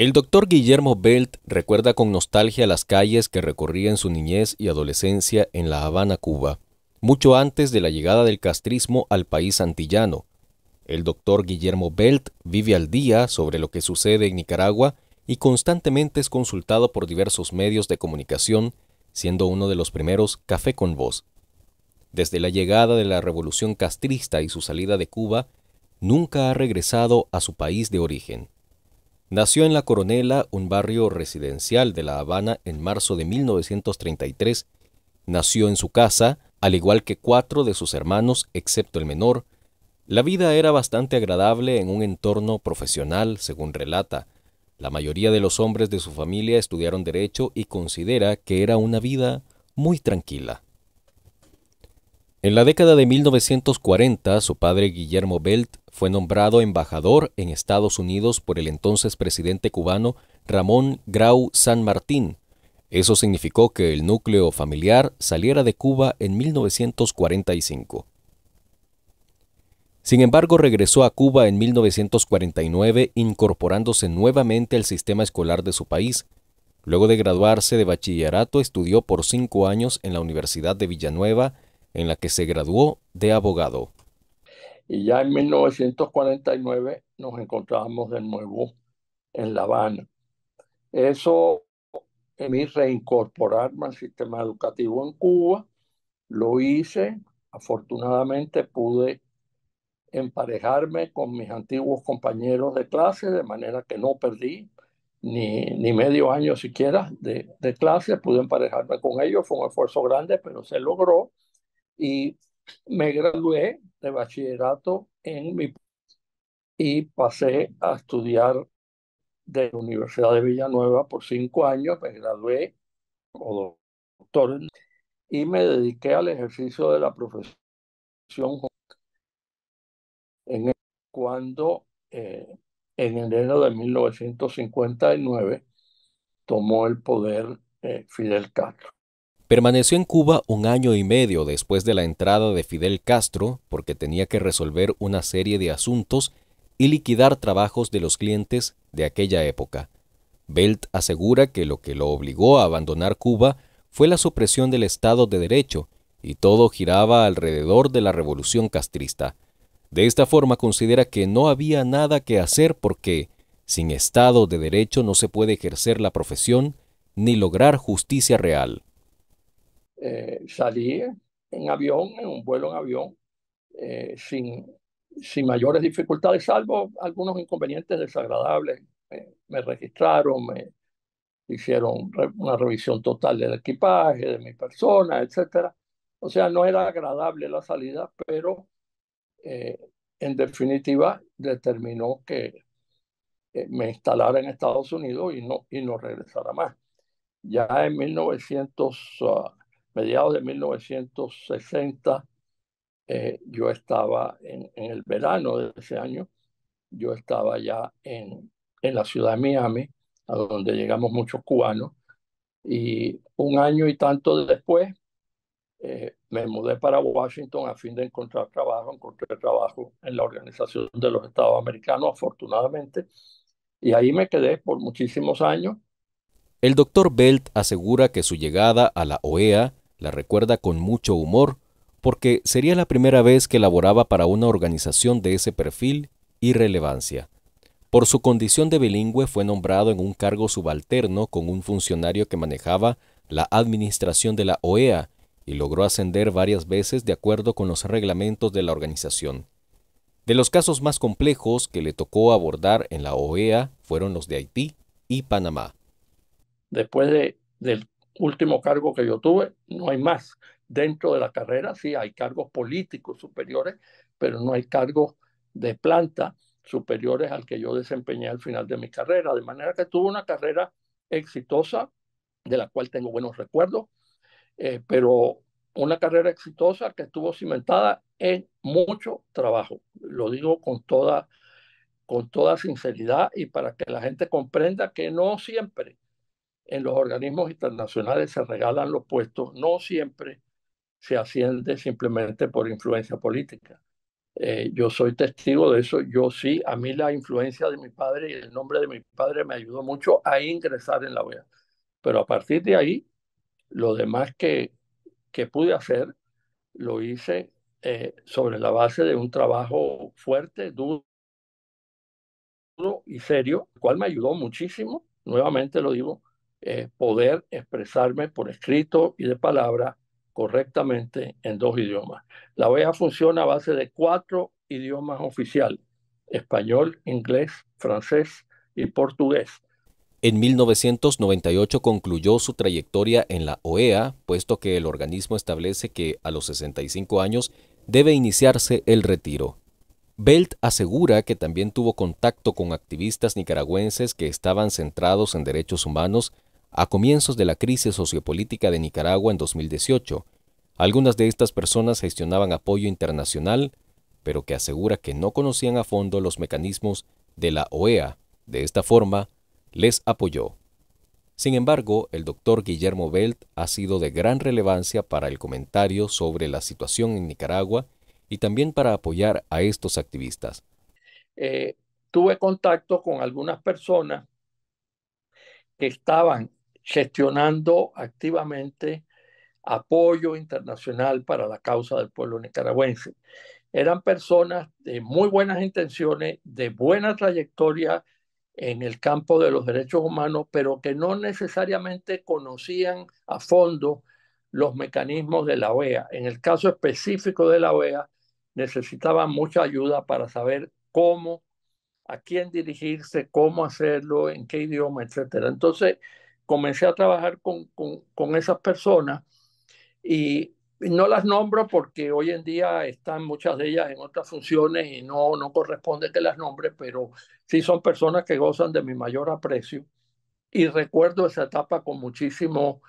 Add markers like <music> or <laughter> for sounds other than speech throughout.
El doctor Guillermo Belt recuerda con nostalgia las calles que recorría en su niñez y adolescencia en La Habana, Cuba, mucho antes de la llegada del castrismo al país antillano. El doctor Guillermo Belt vive al día sobre lo que sucede en Nicaragua y constantemente es consultado por diversos medios de comunicación, siendo uno de los primeros Café con Voz. Desde la llegada de la revolución castrista y su salida de Cuba, nunca ha regresado a su país de origen. Nació en La Coronela, un barrio residencial de La Habana, en marzo de 1933. Nació en su casa, al igual que cuatro de sus hermanos, excepto el menor. La vida era bastante agradable en un entorno profesional, según relata. La mayoría de los hombres de su familia estudiaron derecho y considera que era una vida muy tranquila. En la década de 1940, su padre Guillermo Belt fue nombrado embajador en Estados Unidos por el entonces presidente cubano Ramón Grau San Martín. Eso significó que el núcleo familiar saliera de Cuba en 1945. Sin embargo, regresó a Cuba en 1949 incorporándose nuevamente al sistema escolar de su país. Luego de graduarse de bachillerato, estudió por cinco años en la Universidad de Villanueva, en la que se graduó de abogado. Y ya en 1949 nos encontrábamos de nuevo en La Habana. Eso en eh, mi reincorporarme al sistema educativo en Cuba, lo hice, afortunadamente pude emparejarme con mis antiguos compañeros de clase, de manera que no perdí ni, ni medio año siquiera de, de clase, pude emparejarme con ellos, fue un esfuerzo grande, pero se logró y me gradué de bachillerato en mi y pasé a estudiar de la Universidad de Villanueva por cinco años, me gradué como doctor y me dediqué al ejercicio de la profesión en cuando eh, en enero de 1959 tomó el poder eh, Fidel Castro. Permaneció en Cuba un año y medio después de la entrada de Fidel Castro porque tenía que resolver una serie de asuntos y liquidar trabajos de los clientes de aquella época. Belt asegura que lo que lo obligó a abandonar Cuba fue la supresión del Estado de Derecho, y todo giraba alrededor de la revolución castrista. De esta forma considera que no había nada que hacer porque, sin Estado de Derecho no se puede ejercer la profesión ni lograr justicia real. Eh, salí en avión, en un vuelo en avión, eh, sin, sin mayores dificultades, salvo algunos inconvenientes desagradables. me registraron, me hicieron una revisión total del equipaje, de mi persona, etc. O sea, no era agradable la salida, pero eh, en definitiva determinó que me instalara en Estados Unidos y no, y no regresara más. Ya en 1900 mediados de 1960, eh, yo estaba en, el verano de ese año, yo estaba ya en, en la ciudad de Miami, a donde llegamos muchos cubanos, y un año y tanto después eh, me mudé para Washington a fin de encontrar trabajo, encontré trabajo en la Organización de los Estados Americanos, afortunadamente, y ahí me quedé por muchísimos años. El doctor Belt asegura que su llegada a la OEA la recuerda con mucho humor porque sería la primera vez que laboraba para una organización de ese perfil y relevancia. Por su condición de bilingüe fue nombrado en un cargo subalterno con un funcionario que manejaba la administración de la OEA y logró ascender varias veces de acuerdo con los reglamentos de la organización. De los casos más complejos que le tocó abordar en la OEA fueron los de Haití y Panamá. Después de, del último cargo que yo tuve, no hay más. Dentro de la carrera sí hay cargos políticos superiores, pero no hay cargos de planta superiores al que yo desempeñé al final de mi carrera. De manera que tuve una carrera exitosa, de la cual tengo buenos recuerdos, eh, pero una carrera exitosa que estuvo cimentada en mucho trabajo. Lo digo con toda, con toda sinceridad y para que la gente comprenda que no siempre en los organismos internacionales se regalan los puestos, no siempre se asciende simplemente por influencia política. Eh, yo soy testigo de eso, yo sí, a mí la influencia de mi padre y el nombre de mi padre me ayudó mucho a ingresar en la OEA, pero a partir de ahí, lo demás que, que pude hacer, lo hice eh, sobre la base de un trabajo fuerte, duro y serio, el cual me ayudó muchísimo, nuevamente lo digo, poder expresarme por escrito y de palabra correctamente en dos idiomas. La OEA funciona a base de cuatro idiomas oficiales, español, inglés, francés y portugués. En 1998 concluyó su trayectoria en la OEA, puesto que el organismo establece que a los 65 años debe iniciarse el retiro. Belt asegura que también tuvo contacto con activistas nicaragüenses que estaban centrados en derechos humanos a comienzos de la crisis sociopolítica de Nicaragua en 2018. Algunas de estas personas gestionaban apoyo internacional, pero que asegura que no conocían a fondo los mecanismos de la OEA. De esta forma, les apoyó. Sin embargo, el doctor Guillermo Belt ha sido de gran relevancia para el comentario sobre la situación en Nicaragua y también para apoyar a estos activistas. Eh, tuve contacto con algunas personas que estaban gestionando activamente apoyo internacional para la causa del pueblo nicaragüense. Eran personas de muy buenas intenciones, de buena trayectoria en el campo de los derechos humanos, pero que no necesariamente conocían a fondo los mecanismos de la OEA. En el caso específico de la OEA, necesitaban mucha ayuda para saber cómo, a quién dirigirse, cómo hacerlo, en qué idioma, etcétera. Entonces, comencé a trabajar con, con, con esas personas y no las nombro porque hoy en día están muchas de ellas en otras funciones y no, no corresponde que las nombre, pero sí son personas que gozan de mi mayor aprecio y recuerdo esa etapa con muchísimo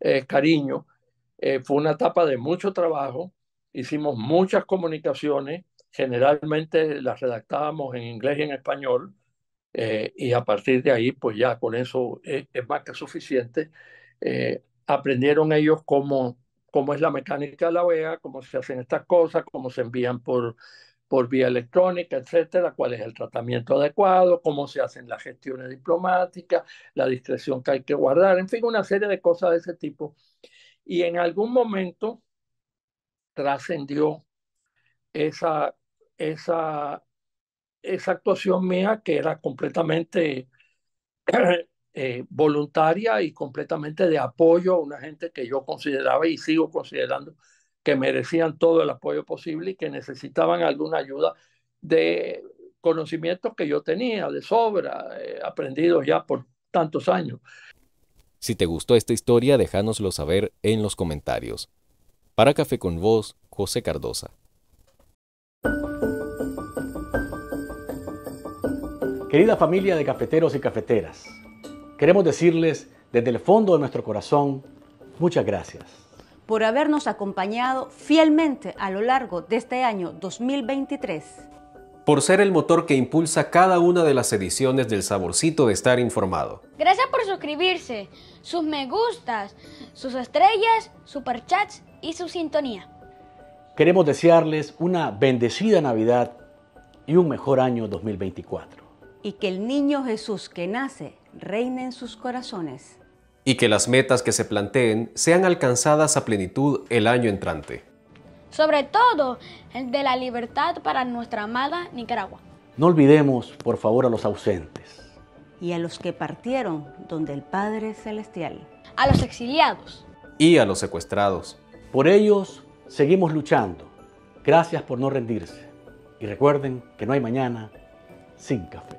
eh, cariño. Eh, fue una etapa de mucho trabajo, hicimos muchas comunicaciones, generalmente las redactábamos en inglés y en español, eh, y a partir de ahí, pues ya con eso eh, es, más que suficiente. Eh, aprendieron ellos cómo, cómo es la mecánica de la OEA, cómo se hacen estas cosas, cómo se envían por, por vía electrónica, etcétera, cuál es el tratamiento adecuado, cómo se hacen las gestiones diplomáticas, la discreción que hay que guardar, en fin, una serie de cosas de ese tipo. Y en algún momento trascendió esa, esa esa actuación mía que era completamente <clears throat> eh, voluntaria y completamente de apoyo a una gente que yo consideraba y sigo considerando que merecían todo el apoyo posible y que necesitaban alguna ayuda de conocimientos que yo tenía de sobra, eh, aprendido ya por tantos años. Si te gustó esta historia, déjanoslo saber en los comentarios. Para Café con Vos, José Cardosa. Querida familia de cafeteros y cafeteras, queremos decirles desde el fondo de nuestro corazón muchas gracias. Por habernos acompañado fielmente a lo largo de este año 2023. Por ser el motor que impulsa cada una de las ediciones del saborcito de estar informado. Gracias por suscribirse, sus me gustas, sus estrellas, superchats y su sintonía. Queremos desearles una bendecida Navidad y un mejor año 2024 y que el niño Jesús que nace reine en sus corazones. Y que las metas que se planteen sean alcanzadas a plenitud el año entrante. Sobre todo el de la libertad para nuestra amada Nicaragua. No olvidemos, por favor, a los ausentes. Y a los que partieron donde el Padre Celestial. A los exiliados. Y a los secuestrados. Por ellos seguimos luchando. Gracias por no rendirse. Y recuerden que no hay mañana sin café.